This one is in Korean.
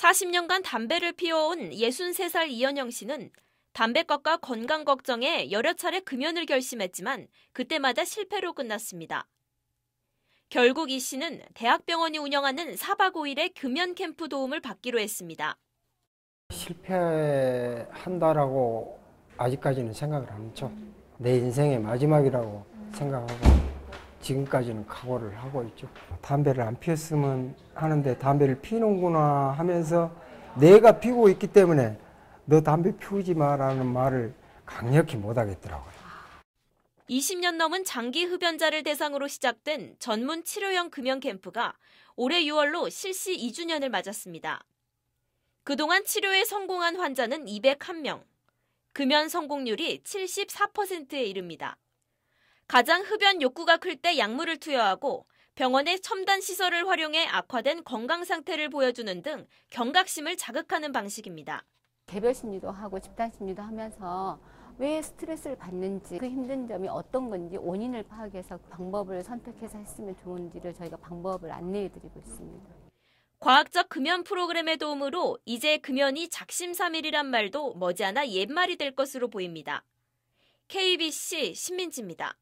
40년간 담배를 피워온 63살 이현영 씨는 담배값과 건강 걱정에 여러 차례 금연을 결심했지만 그때마다 실패로 끝났습니다. 결국 이 씨는 대학병원이 운영하는 4박 5일의 금연 캠프 도움을 받기로 했습니다. 실패한다라고 아직까지는 생각을 안했죠내 인생의 마지막이라고 생각하고 지금까지는 각오를 하고 있죠. 담배를 안 피웠으면 하는데 담배를 피는구나 하면서 내가 피고 있기 때문에 너 담배 피우지 마라는 말을 강력히 못 하겠더라고요. 20년 넘은 장기 흡연자를 대상으로 시작된 전문 치료형 금연 캠프가 올해 6월로 실시 2주년을 맞았습니다. 그동안 치료에 성공한 환자는 201명, 금연 성공률이 74%에 이릅니다. 가장 흡연 욕구가 클 때 약물을 투여하고 병원의 첨단 시설을 활용해 악화된 건강 상태를 보여주는 등 경각심을 자극하는 방식입니다. 개별 심리도 하고 집단 심리도 하면서 왜 스트레스를 받는지 그 힘든 점이 어떤 건지 원인을 파악해서 방법을 선택해서 했으면 좋은지를 저희가 방법을 안내해드리고 있습니다. 과학적 금연 프로그램의 도움으로 이제 금연이 작심삼일이란 말도 머지않아 옛말이 될 것으로 보입니다. KBC 신민지입니다.